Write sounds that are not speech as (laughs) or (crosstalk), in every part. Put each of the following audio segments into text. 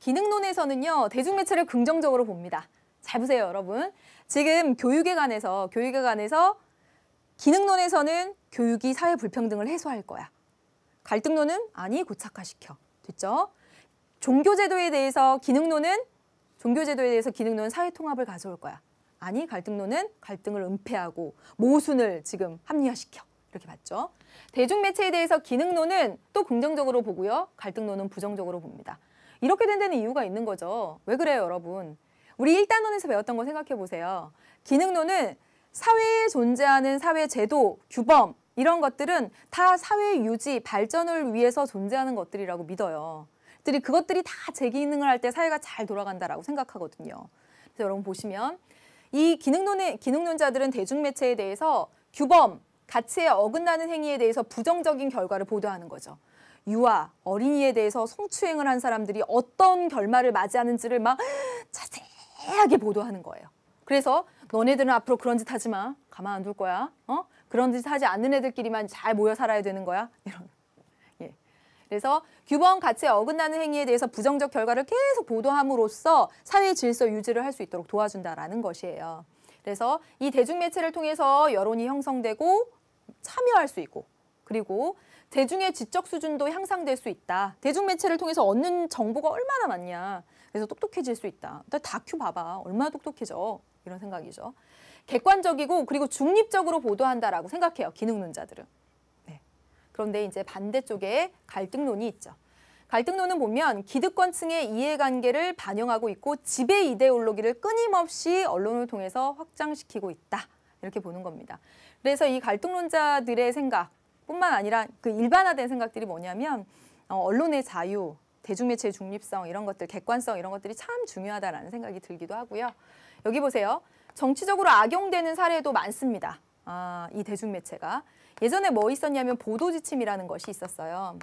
기능론에서는요, 대중매체를 긍정적으로 봅니다. 잘 보세요, 여러분. 지금 교육에 관해서, 교육에 관해서 기능론에서는 교육이 사회 불평등을 해소할 거야. 갈등론은 아니, 고착화시켜. 됐죠? 종교제도에 대해서 기능론은 종교제도에 대해서 기능론은 사회통합을 가져올 거야. 아니, 갈등론은 갈등을 은폐하고 모순을 지금 합리화시켜. 이렇게 봤죠. 대중매체에 대해서 기능론은 또 긍정적으로 보고요. 갈등론은 부정적으로 봅니다. 이렇게 된 데는 이유가 있는 거죠. 왜 그래요, 여러분? 우리 1단원에서 배웠던 거 생각해 보세요. 기능론은 사회에 존재하는 사회 제도, 규범 이런 것들은 다 사회 유지, 발전을 위해서 존재하는 것들이라고 믿어요. 그것들이 다 제 기능을 할 때 사회가 잘 돌아간다라고 생각하거든요. 그래서 여러분 보시면 이 기능론의 기능론자들은 대중매체에 대해서 규범, 가치에 어긋나는 행위에 대해서 부정적인 결과를 보도하는 거죠. 유아, 어린이에 대해서 성추행을 한 사람들이 어떤 결말을 맞이하는지를 막 자세하게 보도하는 거예요. 그래서 너네들은 앞으로 그런 짓 하지 마. 가만 안 둘 거야. 어? 그런 짓 하지 않는 애들끼리만 잘 모여 살아야 되는 거야. (laughs) 이런. 예. 그래서 규범 가치에 어긋나는 행위에 대해서 부정적 결과를 계속 보도함으로써 사회 질서 유지를 할 수 있도록 도와준다라는 것이에요. 그래서 이 대중매체를 통해서 여론이 형성되고 참여할 수 있고 그리고 대중의 지적 수준도 향상될 수 있다. 대중 매체를 통해서 얻는 정보가 얼마나 많냐. 그래서 똑똑해질 수 있다. 다큐 봐봐. 얼마나 똑똑해져. 이런 생각이죠. 객관적이고 그리고 중립적으로 보도한다라고 생각해요. 기능론자들은. 네. 그런데 이제 반대쪽에 갈등론이 있죠. 갈등론은 보면 기득권층의 이해관계를 반영하고 있고 지배 이데올로기를 끊임없이 언론을 통해서 확장시키고 있다. 이렇게 보는 겁니다. 그래서 이 갈등론자들의 생각뿐만 아니라 그 일반화된 생각들이 뭐냐면 어, 언론의 자유, 대중매체의 중립성 이런 것들, 객관성 이런 것들이 참 중요하다라는 생각이 들기도 하고요. 여기 보세요. 정치적으로 악용되는 사례도 많습니다. 아, 이 대중매체가. 예전에 뭐 있었냐면 보도지침이라는 것이 있었어요.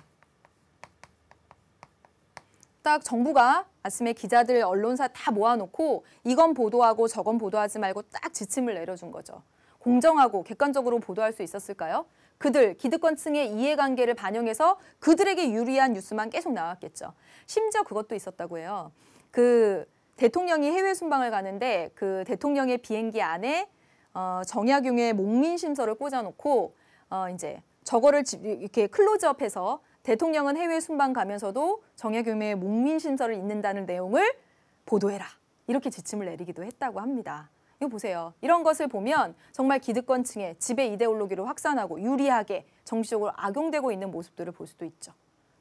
딱 정부가 아침에 기자들 언론사 다 모아놓고 이건 보도하고 저건 보도하지 말고 딱 지침을 내려준 거죠. 공정하고 객관적으로 보도할 수 있었을까요? 그들 기득권층의 이해관계를 반영해서 그들에게 유리한 뉴스만 계속 나왔겠죠. 심지어 그것도 있었다고 해요. 그 대통령이 해외 순방을 가는데 그 대통령의 비행기 안에 어, 정약용의 목민 심서를 꽂아놓고 어, 이제 저거를 이렇게 클로즈업해서 대통령은 해외 순방 가면서도 정약용의 목민 신설을 잇는다는 내용을 보도해라. 이렇게 지침을 내리기도 했다고 합니다. 이거 보세요. 이런 것을 보면 정말 기득권층의 지배 이데올로기를 확산하고 유리하게 정치적으로 악용되고 있는 모습들을 볼 수도 있죠.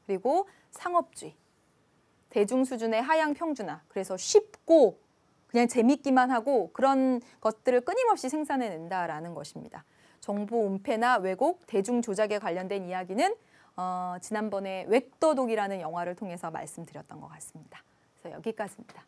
그리고 상업주의, 대중 수준의 하향 평준화, 그래서 쉽고 그냥 재밌기만 하고 그런 것들을 끊임없이 생산해낸다라는 것입니다. 정보 은폐나 왜곡, 대중 조작에 관련된 이야기는 어, 지난번에 웩더독이라는 영화를 통해서 말씀드렸던 것 같습니다. 그래서 여기까지입니다.